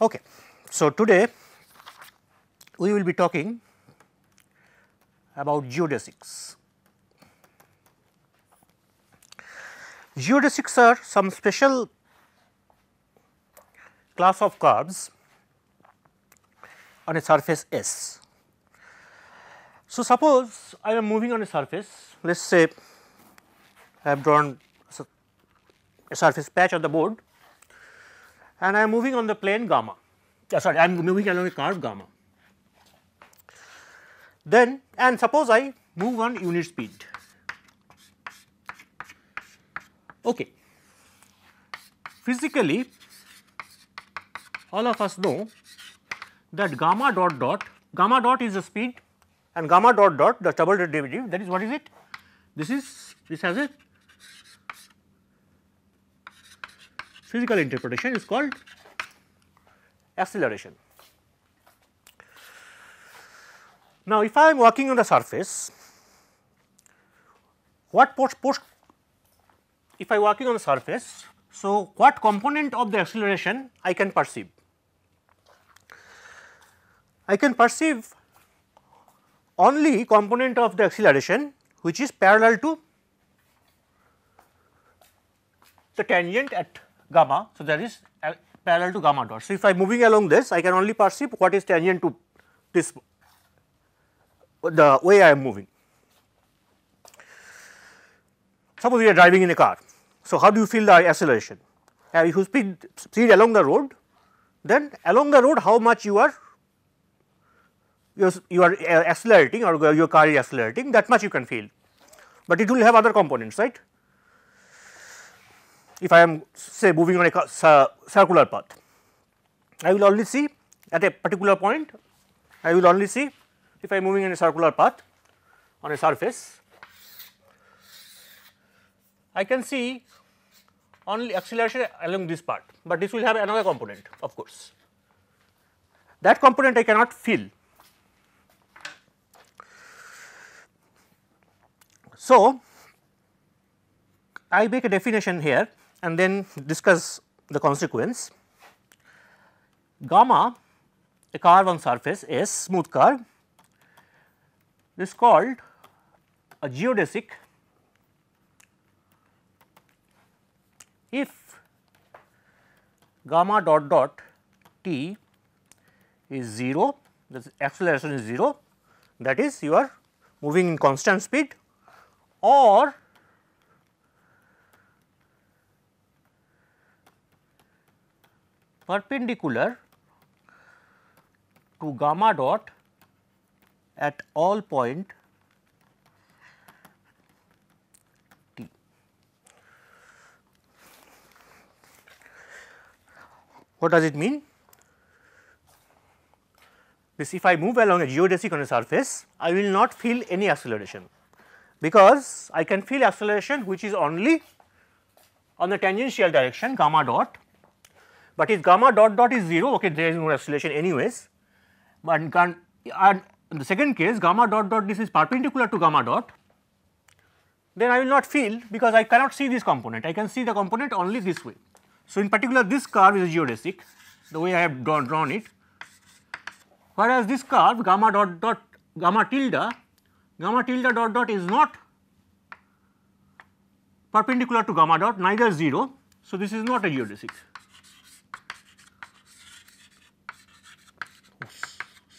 Okay. So, today we will be talking about geodesics. Geodesics are some special class of curves on a surface S. So, suppose I am moving on a surface, let us say I have drawn a surface patch on the board and I am moving on the plane gamma, uh, sorry I am moving along a curve gamma. Then and suppose I move on unit speed. Okay. Physically all of us know that gamma dot dot gamma dot is the speed and gamma dot dot the double derivative that is what is it this is this has a physical interpretation is called acceleration. Now, if I am working on the surface, what push? if I am working on the surface, so what component of the acceleration I can perceive? I can perceive only component of the acceleration which is parallel to the tangent at gamma. So, that is uh, parallel to gamma dot. So, if I am moving along this I can only perceive what is tangent to this the way I am moving. Suppose we are driving in a car. So, how do you feel the acceleration? Uh, if you speed, speed along the road then along the road how much you are you are uh, accelerating or your car is accelerating that much you can feel, but it will have other components right if I am say moving on a circular path. I will only see at a particular point, I will only see if I am moving in a circular path on a surface, I can see only acceleration along this part, but this will have another component of course. That component I cannot feel. So, I make a definition here and then discuss the consequence. Gamma a curve on surface S smooth curve this is called a geodesic if gamma dot dot t is 0 the acceleration is 0 that is you are moving in constant speed or perpendicular to gamma dot at all point t. What does it mean? This if I move along a geodesic on a surface, I will not feel any acceleration because I can feel acceleration which is only on the tangential direction gamma dot but if gamma dot dot is 0, okay, there is no acceleration anyways. But and in the second case, gamma dot dot this is perpendicular to gamma dot, then I will not feel because I cannot see this component. I can see the component only this way. So, in particular this curve is geodesic the way I have drawn, drawn it whereas this curve gamma dot dot gamma tilde gamma tilde dot dot is not perpendicular to gamma dot neither 0. So, this is not a geodesic.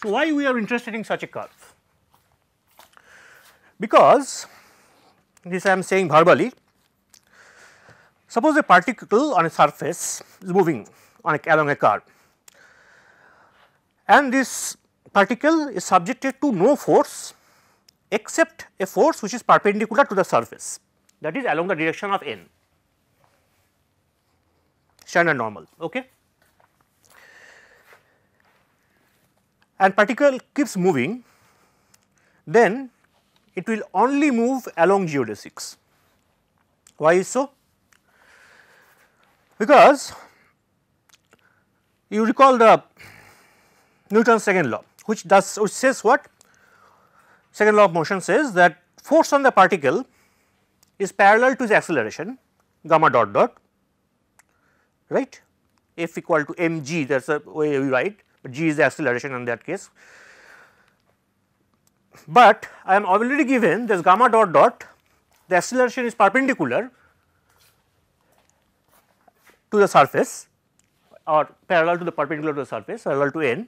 So, why we are interested in such a curve? Because this I am saying verbally, suppose a particle on a surface is moving on a, along a curve and this particle is subjected to no force except a force which is perpendicular to the surface that is along the direction of n standard normal okay and particle keeps moving, then it will only move along geodesics. Why is so? Because you recall the Newton's second law which does which says what? Second law of motion says that force on the particle is parallel to its acceleration gamma dot dot right f equal to mg that is the way we write but g is the acceleration in that case. But I am already given this gamma dot dot the acceleration is perpendicular to the surface or parallel to the perpendicular to the surface parallel to n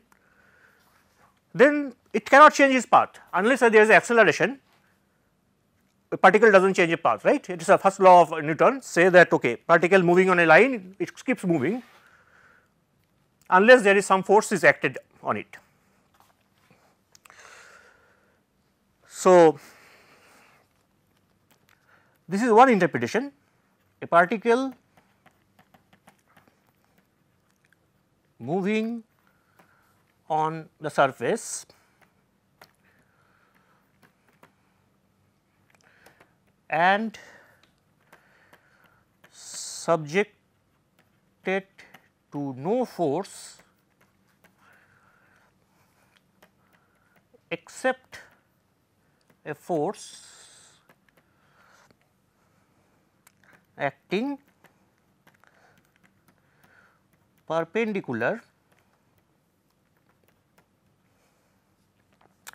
then it cannot change its path unless there is acceleration a particle does not change its path right it is a first law of Newton say that okay particle moving on a line it keeps moving unless there is some force is acted on it. So, this is one interpretation a particle moving on the surface and subjected to no force except a force acting perpendicular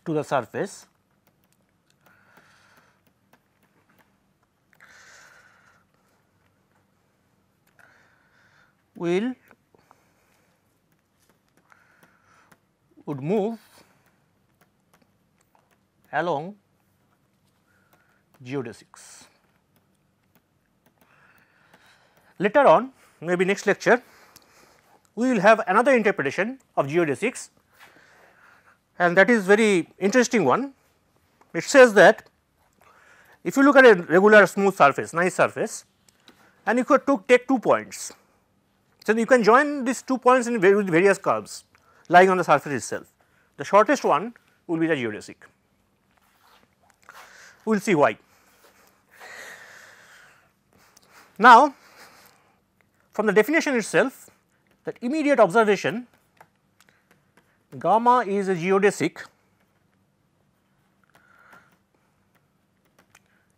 to the surface will would move along geodesics. Later on maybe next lecture we will have another interpretation of geodesics and that is very interesting one. It says that if you look at a regular smooth surface, nice surface and you could take two points. So, you can join these two points in with various curves lying on the surface itself. The shortest one will be the geodesic. We will see why. Now, from the definition itself that immediate observation gamma is a geodesic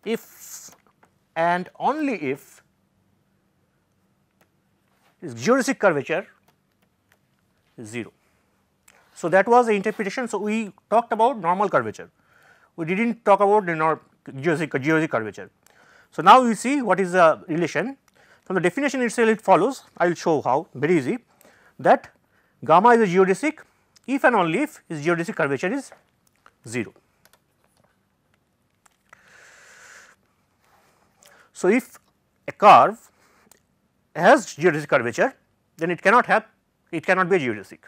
if and only if this geodesic curvature is 0. So, that was the interpretation. So, we talked about normal curvature. We did not talk about the geodesic, geodesic curvature. So, now we see what is the relation. From the definition itself it follows, I will show how very easy that gamma is a geodesic if and only if its geodesic curvature is 0. So, if a curve has geodesic curvature then it cannot have it cannot be geodesic.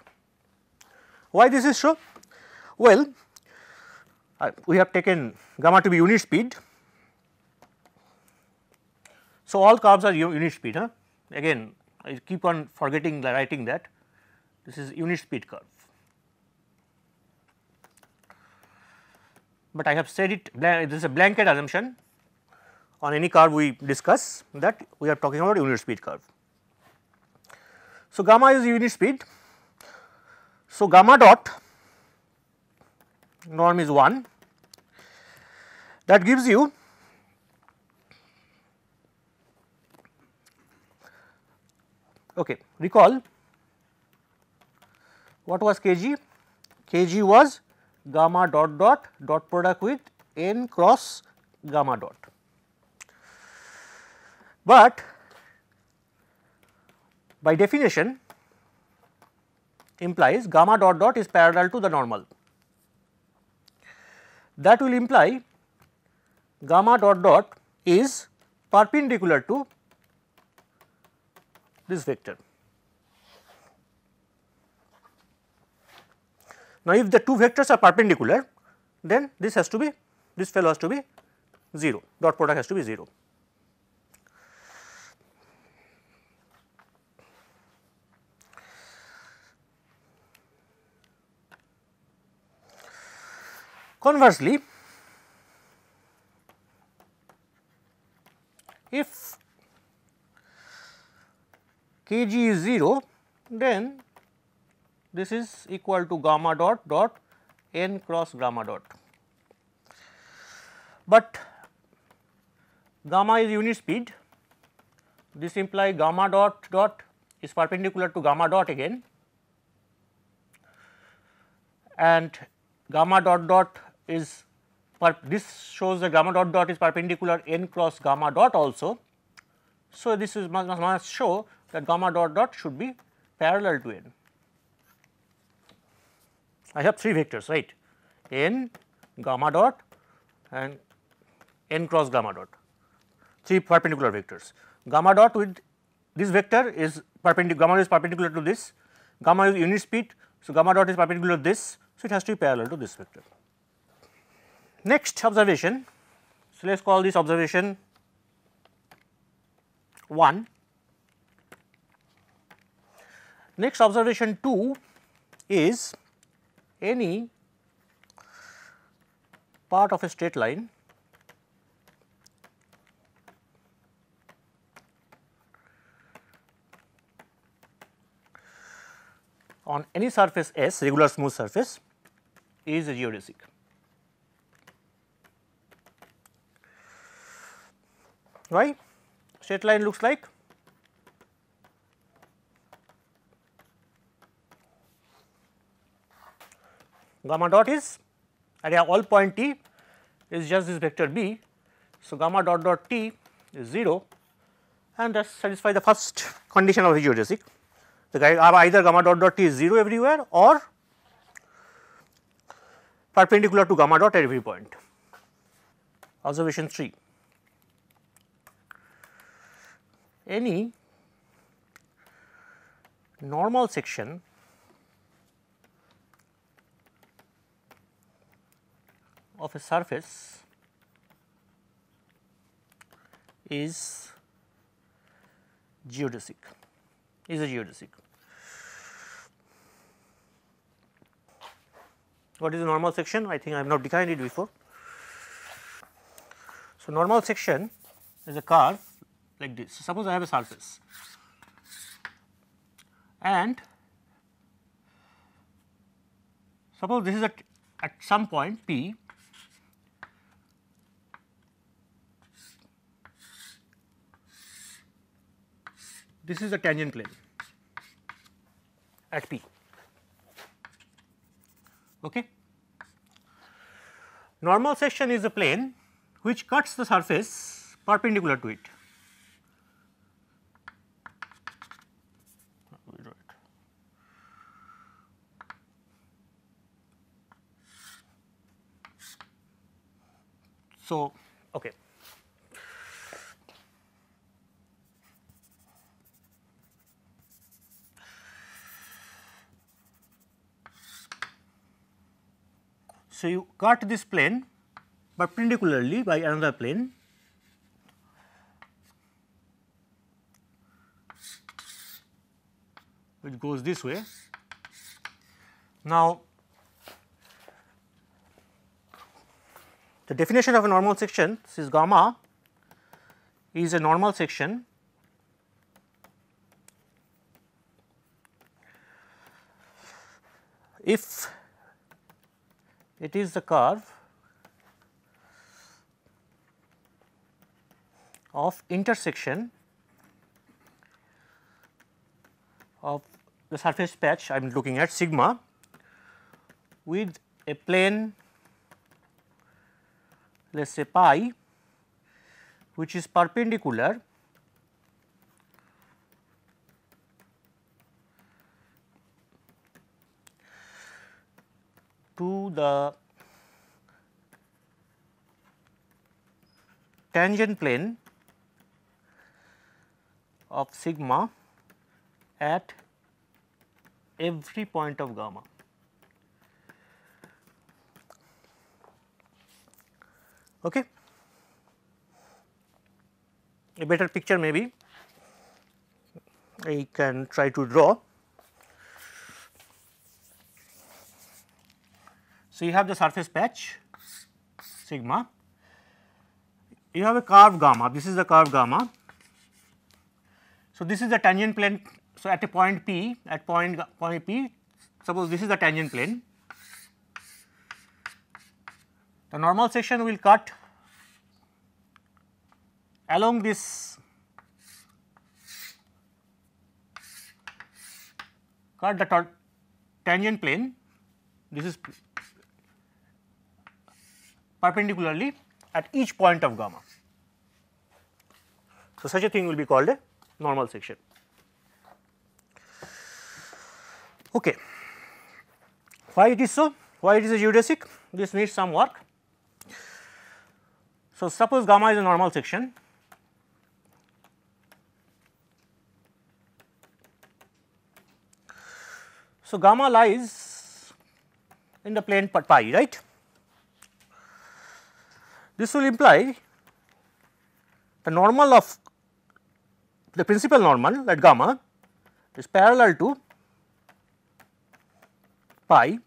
Why this is so? Well, uh, we have taken gamma to be unit speed. So, all curves are unit speed huh? again I keep on forgetting writing that this is unit speed curve. But I have said it this is a blanket assumption on any curve we discuss that we are talking about unit speed curve. So, gamma is unit speed so, gamma dot norm is 1 that gives you okay recall what was kg kg was gamma dot dot dot product with n cross gamma dot. But by definition implies gamma dot dot is parallel to the normal. That will imply gamma dot dot is perpendicular to this vector. Now, if the two vectors are perpendicular, then this has to be this fellow has to be 0 dot product has to be 0. Conversely, if Kg is 0, then this is equal to gamma dot dot n cross gamma dot. But gamma is unit speed, this implies gamma dot dot is perpendicular to gamma dot again and gamma dot dot is this shows the gamma dot dot is perpendicular n cross gamma dot also. So, this is must, must show that gamma dot dot should be parallel to n. I have 3 vectors right n gamma dot and n cross gamma dot 3 perpendicular vectors. Gamma dot with this vector is perpendicular gamma is perpendicular to this gamma is unit speed. So, gamma dot is perpendicular to this. So, it has to be parallel to this vector. Next observation, so let us call this observation 1. Next observation 2 is any part of a straight line on any surface S regular smooth surface is geodesic. Right, straight line looks like gamma dot is at all point t is just this vector b. So, gamma dot dot t is 0 and that satisfies the first condition of the geodesic. The either gamma dot dot t is 0 everywhere or perpendicular to gamma dot at every point. Observation 3. any normal section of a surface is geodesic, is a geodesic. What is the normal section? I think I have not defined it before. So, normal section is a curve like this. So, suppose I have a surface and suppose this is at, at some point P this is a tangent plane at P. Okay. Normal section is a plane which cuts the surface perpendicular to it. So, okay. So, you got this plane perpendicularly by another plane. which goes this way. Now, The definition of a normal section this is gamma is a normal section if it is the curve of intersection of the surface patch I am looking at sigma with a plane let us say pi which is perpendicular to the tangent plane of sigma at every point of gamma. Okay. A better picture maybe I can try to draw. So, you have the surface patch sigma, you have a curve gamma, this is the curve gamma. So, this is the tangent plane, so at a point p, at point, point p, suppose this is the tangent plane the normal section will cut along this cut the tangent plane this is perpendicularly at each point of gamma. So, such a thing will be called a normal section. Okay. Why it is so? Why it is a geodesic? This needs some work. So, suppose gamma is a normal section So, gamma lies in the plane pi right. This will imply the normal of the principal normal at gamma is parallel to pi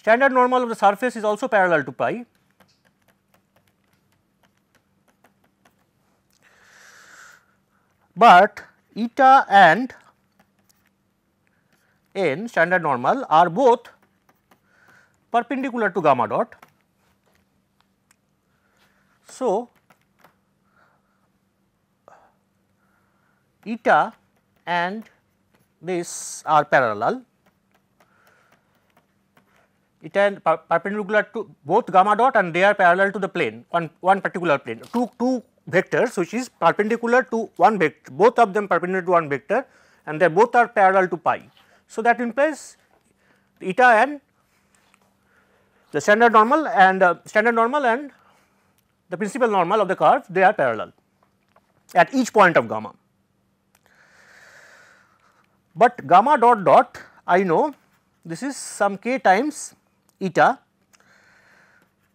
Standard normal of the surface is also parallel to pi. But eta and n standard normal are both perpendicular to gamma dot. So, eta and this are parallel it and perpendicular to both gamma dot and they are parallel to the plane one, one particular plane two two vectors which is perpendicular to one vector both of them perpendicular to one vector and they both are parallel to pi. So, that implies eta and the standard normal and uh, standard normal and the principal normal of the curve they are parallel at each point of gamma. But gamma dot dot I know this is some k times eta.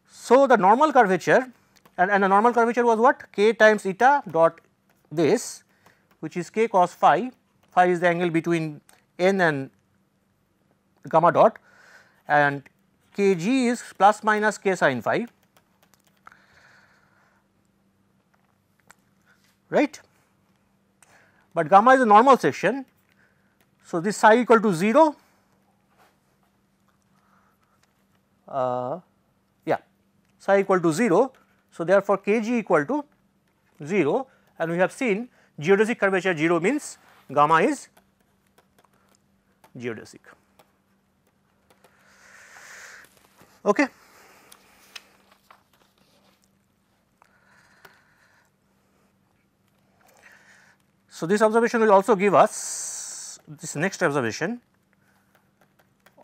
So, the normal curvature and, and the normal curvature was what k times eta dot this which is k cos phi, phi is the angle between n and gamma dot and k g is plus minus k sin phi right. But gamma is a normal section. So, this psi equal to 0 uh, yeah psi equal to 0. So, therefore, Kg equal to 0 and we have seen geodesic curvature 0 means gamma is geodesic. Okay. So, this observation will also give us this next observation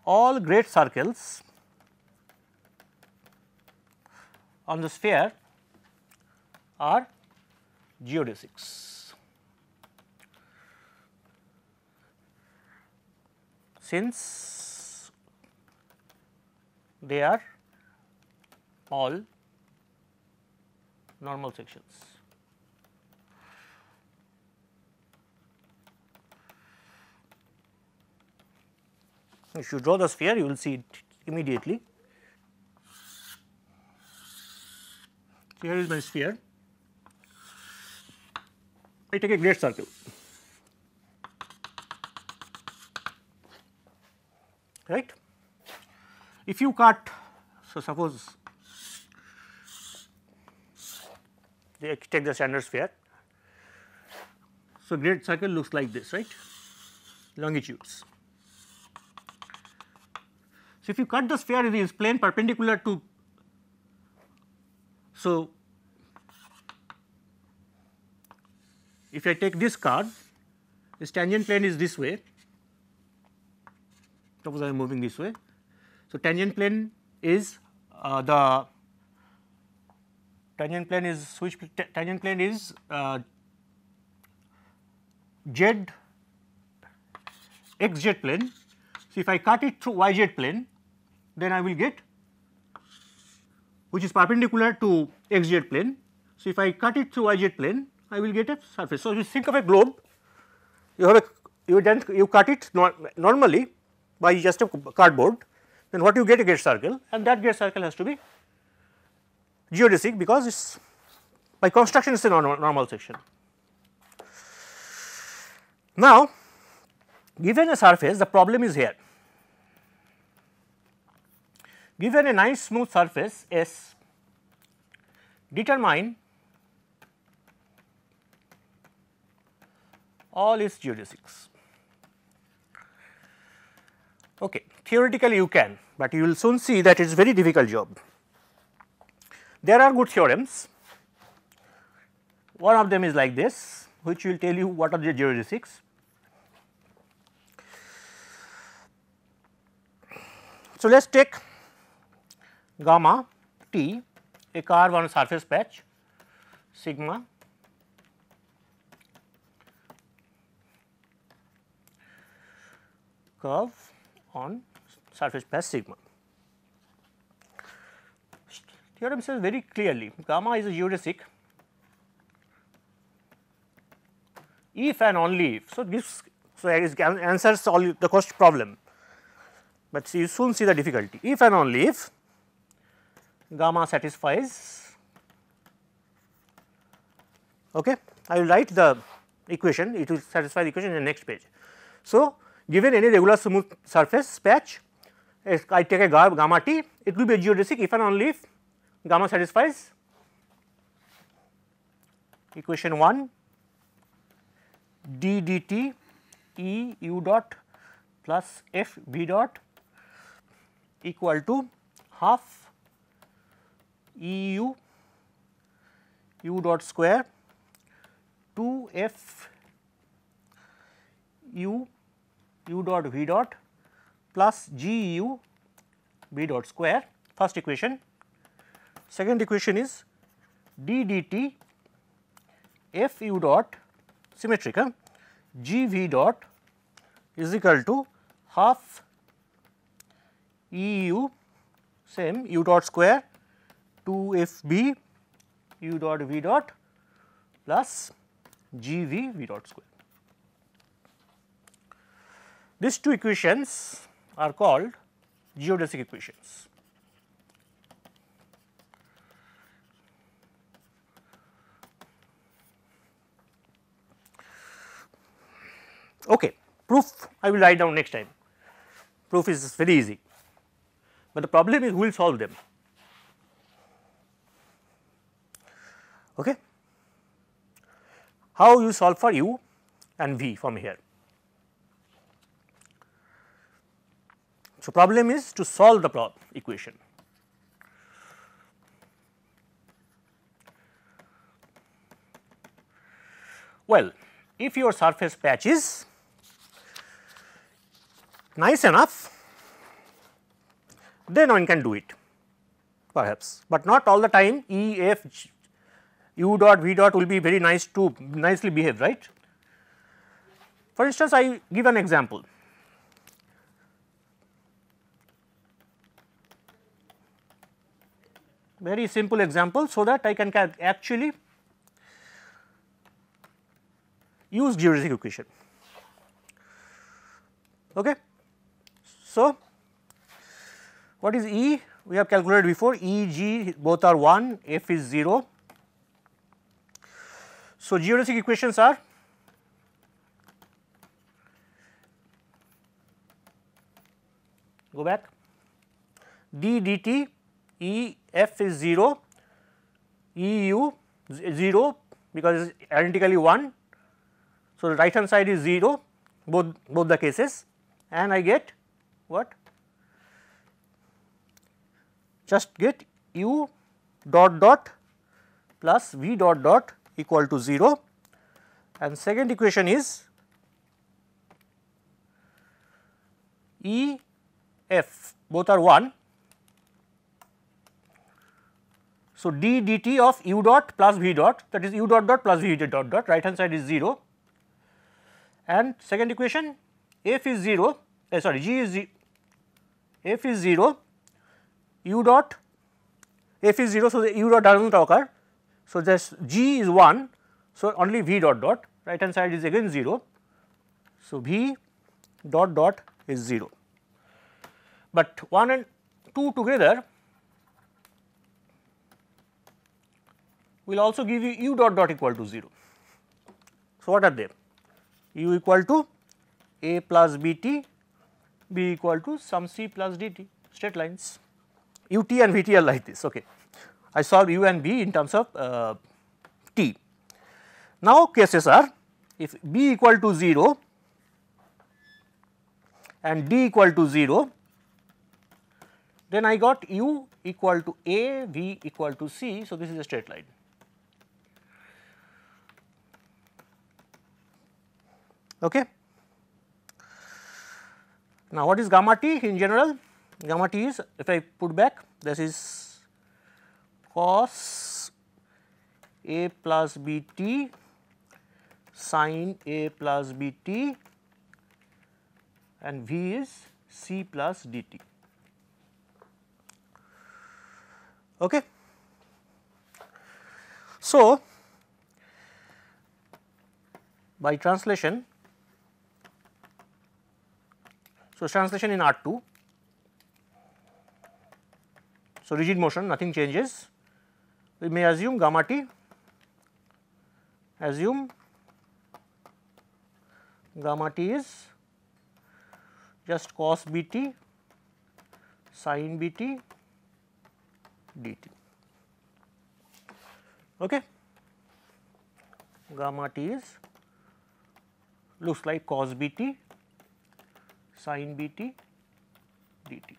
all great circles on the sphere are geodesics. Since they are all normal sections. If you draw the sphere, you will see it immediately. So, here is my sphere. I take a great circle. Right. If you cut, so suppose take the standard sphere. So, great circle looks like this, right? Longitudes. So, if you cut the sphere, it is plane perpendicular to so, if I take this card, this tangent plane is this way, suppose I am moving this way. So, tangent plane is uh, the tangent plane is which tangent plane is uh, z x z plane. So, if I cut it through y z plane then I will get which is perpendicular to xz plane. So, if I cut it through yz plane, I will get a surface. So, you think of a globe, you have a you then you cut it normally by just a cardboard, then what you get a gate circle and that gate circle has to be geodesic because it is by construction it's a normal, normal section. Now, given a surface the problem is here given a nice smooth surface S, determine all its geodesics. Okay. Theoretically you can, but you will soon see that it is very difficult job. There are good theorems, one of them is like this which will tell you what are the geodesics. So, let us take gamma t a curve on surface patch sigma curve on surface patch sigma. Theorem says very clearly gamma is a geodesic if and only if. So, this so it answers all the cost problem, but you soon see the difficulty if and only if gamma satisfies. Okay. I will write the equation, it will satisfy the equation in the next page. So, given any regular smooth surface patch, I take a gamma t, it will be geodesic if and only if gamma satisfies equation 1 d dt e u dot plus f v dot equal to half E u u dot square 2 f u u dot v dot plus g u v dot square first equation. Second equation is d d t f u dot symmetric huh? g v dot is equal to half e u same u dot square 2 b u dot v dot plus g v v dot square. These two equations are called geodesic equations. Okay, proof I will write down next time. Proof is very easy, but the problem is who will solve them. Okay. How you solve for u and v from here? So, problem is to solve the equation. Well, if your surface patch is nice enough, then one can do it perhaps, but not all the time E, F, u dot v dot will be very nice to nicely behave right. For instance, I give an example. very simple example so that I can actually use geodesic equation. Okay. So, what is E? We have calculated before E, G both are 1, F is 0, so, geodesic equations are go back d dt e f is 0 e u 0 because it is identically 1. So, the right hand side is 0 both both the cases and I get what just get u dot dot plus v dot dot equal to 0 and second equation is E f both are 1. So, d dt of u dot plus v dot that is u dot dot plus v dot dot right hand side is 0 and second equation f is 0 uh, sorry g is 0, f is 0 u dot f is 0. So, the u dot does not occur so, just g is 1. So, only v dot dot right hand side is again 0. So, v dot dot is 0, but 1 and 2 together will also give you u dot dot equal to 0. So, what are they? u equal to a plus b t, b equal to some c plus d t straight lines, u t and v t are like this. Okay. I solve u and b in terms of uh, t. Now, cases are if b equal to 0 and d equal to 0, then I got u equal to a, v equal to c. So, this is a straight line. Okay. Now, what is gamma t in general? Gamma t is if I put back this is cos a plus b t sine a plus b t and v is c plus d t. Okay. So, by translation, so translation in R 2 so, rigid motion nothing changes we may assume gamma t, assume gamma t is just cos b t sin b t d t. Okay. Gamma t is looks like cos b t sin b t d t.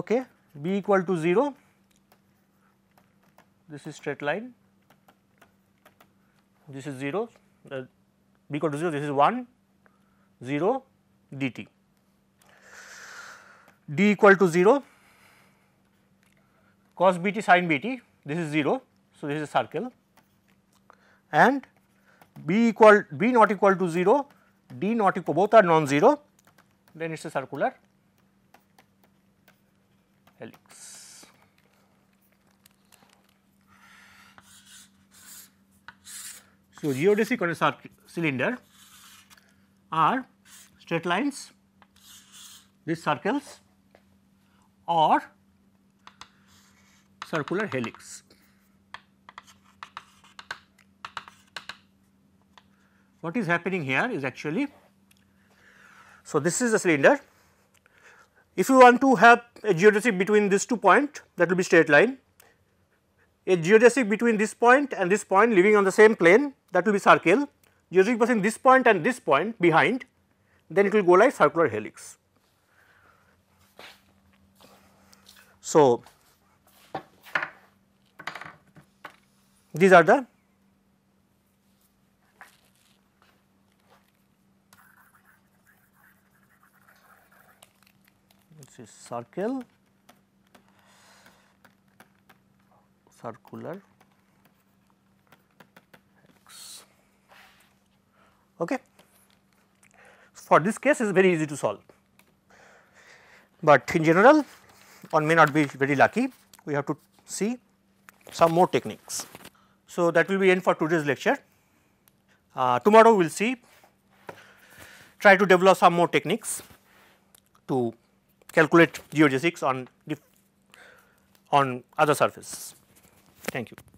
Okay. b equal to 0 this is straight line, this is 0, uh, b equal to 0, this is 1, 0 dt. d equal to 0, cos bt sin bt, this is 0. So, this is a circle and b equal b not equal to 0, d not equal both are non-zero, then it is a circular So, geodesic condenser cylinder are straight lines, these circles or circular helix. What is happening here is actually, so this is the cylinder. If you want to have a geodesic between these two points, that will be straight line a geodesic between this point and this point living on the same plane that will be circle, geodesic between this point and this point behind then it will go like circular helix. So, these are the this is circle circular x. Okay. For this case it is very easy to solve, but in general one may not be very lucky we have to see some more techniques. So, that will be end for today's lecture. Uh, tomorrow we will see try to develop some more techniques to calculate geodesics on on other surfaces. Thank you.